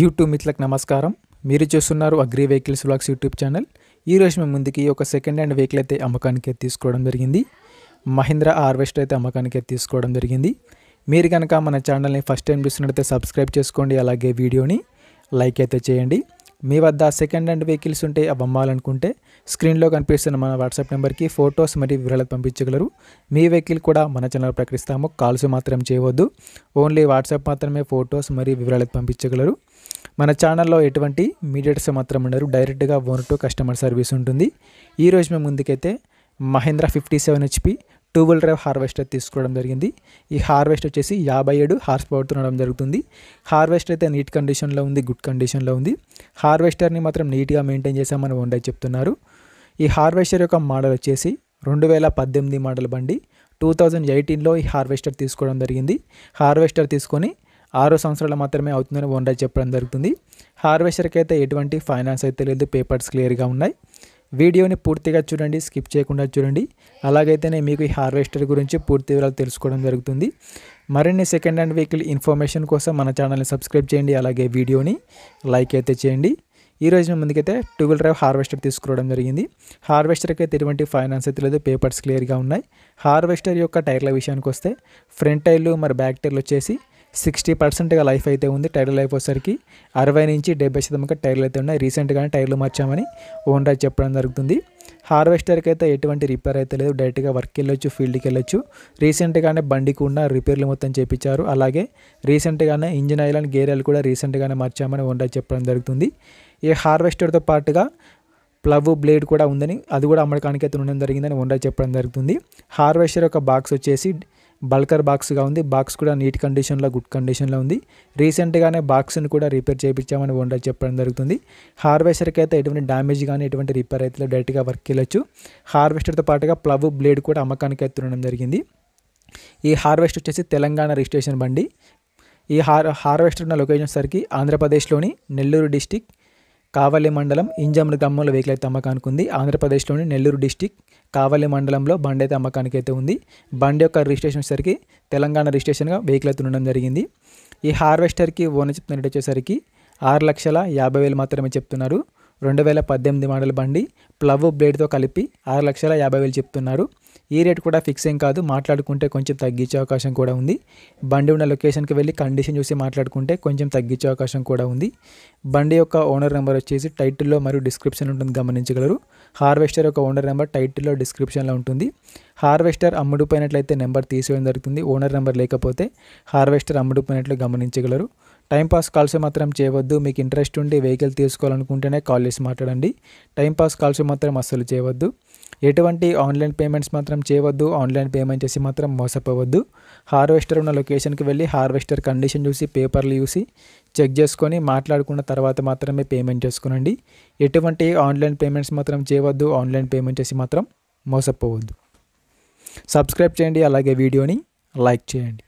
YouTube మిత్రులకు నమస్కారం మీరు చూస్తున్నారు agri vehicles blogs YouTube channel ఈరోజు మేము ముందుకి ఒక సెకండ్ హ్యాండ్ వెహికల్ అయితే అమ్మకానికి తీసుకోవడం జరిగింది మహీంద్రా హార్వెస్టర్ అయితే అమ్మకానికి తీసుకోవడం జరిగింది మీరు కనుక మన ఛానల్ని ఫస్ట్ టైం చూస్తున్నట్టయితే సబ్స్క్రైబ్ చేసుకోండి అలాగే వీడియోని లైక్ అయితే చేయండి మీ వద్ద సెకండ్ హ్యాండ్ వెహికల్స్ ఉంటే అవి అమ్మాలనుకుంటే స్క్రీన్లో కనిపిస్తున్న మన వాట్సాప్ నెంబర్కి ఫొటోస్ మరియు వివరాలు పంపించగలరు మీ వెహికల్ కూడా మన ఛానల్ ప్రకటిస్తాము కాల్స్ మాత్రం చేయవద్దు ఓన్లీ వాట్సాప్ మాత్రమే ఫొటోస్ మరియు వివరాలు పంపించగలరు మన ఛానల్లో ఎటువంటి మీడియేటర్స్ మాత్రం ఉండరు డైరెక్ట్గా ఓన్ టు కస్టమర్ సర్వీస్ ఉంటుంది ఈరోజు మేము ముందుకైతే Mahindra fifty seven HP two wheel drive harvester తీసుకోవడం జరిగింది ఈ హార్వెస్ట్ వచ్చేసి యాభై ఏడు హార్స్ పవర్తో ఉండడం జరుగుతుంది హార్వెస్టర్ అయితే నీట్ కండిషన్లో ఉంది గుడ్ కండిషన్లో ఉంది హార్వెస్టర్ని మాత్రం నీట్గా మెయింటైన్ చేసామని ఉండై చెప్తున్నారు ఈ హార్వెస్టర్ యొక్క మోడల్ వచ్చేసి రెండు వేల పద్దెనిమిది మోడల్ బండి టూ థౌజండ్ ఎయిటీన్లో ఈ హార్వెస్టర్ తీసుకోవడం జరిగింది హార్వెస్టర్ తీసుకొని ఆరు సంవత్సరాలు మాత్రమే అవుతుందని ఓనర్ చెప్పడం జరుగుతుంది హార్వెస్టర్కి అయితే ఎటువంటి ఫైనాన్స్ అయితే లేదు పేపర్స్ క్లియర్గా ఉన్నాయి వీడియోని పూర్తిగా చూడండి స్కిప్ చేయకుండా చూడండి అలాగైతేనే మీకు ఈ హార్వెస్టర్ గురించి పూర్తి వివరాలు తెలుసుకోవడం జరుగుతుంది మరిన్ని సెకండ్ హ్యాండ్ వెహికల్ ఇన్ఫర్మేషన్ కోసం మన ఛానల్ని సబ్స్క్రైబ్ చేయండి అలాగే వీడియోని లైక్ అయితే చేయండి ఈ రోజున ముందుకైతే టూ వీల్ డ్రైవ్ హార్వెస్టర్ తీసుకురావడం జరిగింది హార్వెస్టర్కి అయితే ఎటువంటి ఫైనాన్స్ అయితే లేదు పేపర్స్ క్లియర్గా ఉన్నాయి హార్వెస్టర్ యొక్క టైర్ల విషయానికి వస్తే ఫ్రంట్ టైర్లు మరి బ్యాక్ టైర్లు వచ్చేసి సిక్స్టీ పర్సెంట్గా లైఫ్ అయితే ఉంది టైర్లు అయిపోయేసరికి వచ్చేసరికి అరవై నుంచి డెబ్బై శాతంగా టైర్లు అయితే ఉన్నాయి రీసెంట్గానే టైర్లు మార్చామని ఓనర్ చెప్పడం జరుగుతుంది హార్వెస్టర్కి అయితే ఎటువంటి రిపేర్ అయితే లేదు డైరెక్ట్గా వర్క్కి వెళ్ళొచ్చు ఫీల్డ్కి వెళ్ళొచ్చు రీసెంట్గానే బండికి ఉన్న రిపేర్లు మొత్తం చేపించారు అలాగే రీసెంట్గానే engine oil and gear oil కూడా రీసెంట్గానే మార్చామని ఓన్ రైడ్ చెప్పడం జరుగుతుంది ఈ హార్వెస్టర్తో పాటుగా ప్లవ్ బ్లేడ్ కూడా ఉందని అది కూడా అమ్మకానికి అయితే ఉండడం జరిగిందని ఓనర్ చెప్పడం జరుగుతుంది హార్వెస్టర్ యొక్క బాక్స్ వచ్చేసి బల్కర్ బాక్స్గా ఉంది బాక్స్ కూడా నీట్ కండిషన్లో గుడ్ కండిషన్లో ఉంది రీసెంట్గానే బాక్స్ని కూడా రిపేర్ చేయించామని ఓనర్ చెప్పడం జరుగుతుంది హార్వెస్టర్కి అయితే ఎటువంటి డ్యామేజ్ కానీ ఎటువంటి రిపేర్ అయితే డైరెక్ట్గా వర్క్ వెళ్ళొచ్చు హార్వెస్టర్తో పాటుగా ప్లవ్ బ్లేడ్ కూడా అమ్మకానికి అయితే ఉండడం జరిగింది ఈ హార్వెస్ట్ వచ్చేసి తెలంగాణ రిజిస్ట్రేషన్ బండి ఈ హార్ హార్వెస్టర్ ఉన్న లొకేషన్ సరికి ఆంధ్రప్రదేశ్లోని నెల్లూరు డిస్టిక్ కావలి మండలం ఇంజమ్ల గ్రామంలో వెహికల్ అయితే అమ్మకానికి ఉంది ఆంధ్రప్రదేశ్లోని నెల్లూరు డిస్టిక్ కావలి మండలంలో బండి అయితే అమ్మకానికి అయితే ఉంది బండి యొక్క రిజిస్ట్రేషన్ వచ్చేసరికి తెలంగాణ రిజిస్ట్రేషన్గా వెహికల్ అయితే ఉండడం జరిగింది ఈ హార్వెస్టర్కి ఓనర్ చెప్తున్నట్టు వచ్చేసరికి ఆరు లక్షల యాభై వేలు మాత్రమే చెప్తున్నారు రెండు వేల పద్దెనిమిది మోడల్ బండి ప్లవ్ బ్లేడ్తో కలిపి ఆరు లక్షల యాభై వేలు చెప్తున్నారు ఈ రేట్ కూడా ఫిక్స్ ఏం కాదు మాట్లాడుకుంటే కొంచెం తగ్గించే అవకాశం కూడా ఉంది బండి ఉన్న లొకేషన్కి వెళ్ళి కండిషన్ చూసి మాట్లాడుకుంటే కొంచెం తగ్గించే అవకాశం కూడా ఉంది బండి యొక్క ఓనర్ నెంబర్ వచ్చేసి టైటిల్లో మరియు డిస్క్రిప్షన్ ఉంటుంది గమనించగలరు హార్వెస్టర్ యొక్క ఓనర్ నెంబర్ టైటిల్లో డిస్క్రిప్షన్లో ఉంటుంది హార్వెస్టర్ అమ్ముడుపోయినట్లయితే నెంబర్ తీసేయడం జరుగుతుంది ఓనర్ నెంబర్ లేకపోతే హార్వెస్టర్ అమ్ముడుపోయినట్లు గమనించగలరు టైంపాస్ కాల్స్ మాత్రం చేయవద్దు మీకు ఇంట్రెస్ట్ ఉండి వెహికల్ తీసుకోవాలనుకుంటేనే కాల్ చేసి మాట్లాడండి టైంపాస్ కాల్స్ మాత్రం అస్సలు చేయవద్దు ఎటువంటి ఆన్లైన్ పేమెంట్స్ మాత్రం చేయవద్దు ఆన్లైన్ పేమెంట్ చేసి మాత్రం మోసపోవద్దు హార్వెస్టర్ ఉన్న లొకేషన్కి వెళ్ళి హార్వెస్టర్ కండిషన్ చూసి పేపర్లు చూసి చెక్ చేసుకొని మాట్లాడుకున్న తర్వాత మాత్రమే పేమెంట్ చేసుకునండి ఎటువంటి ఆన్లైన్ పేమెంట్స్ మాత్రం చేయవద్దు ఆన్లైన్ పేమెంట్ చేసి మాత్రం మోసపోవద్దు సబ్స్క్రైబ్ చేయండి అలాగే వీడియోని లైక్ చేయండి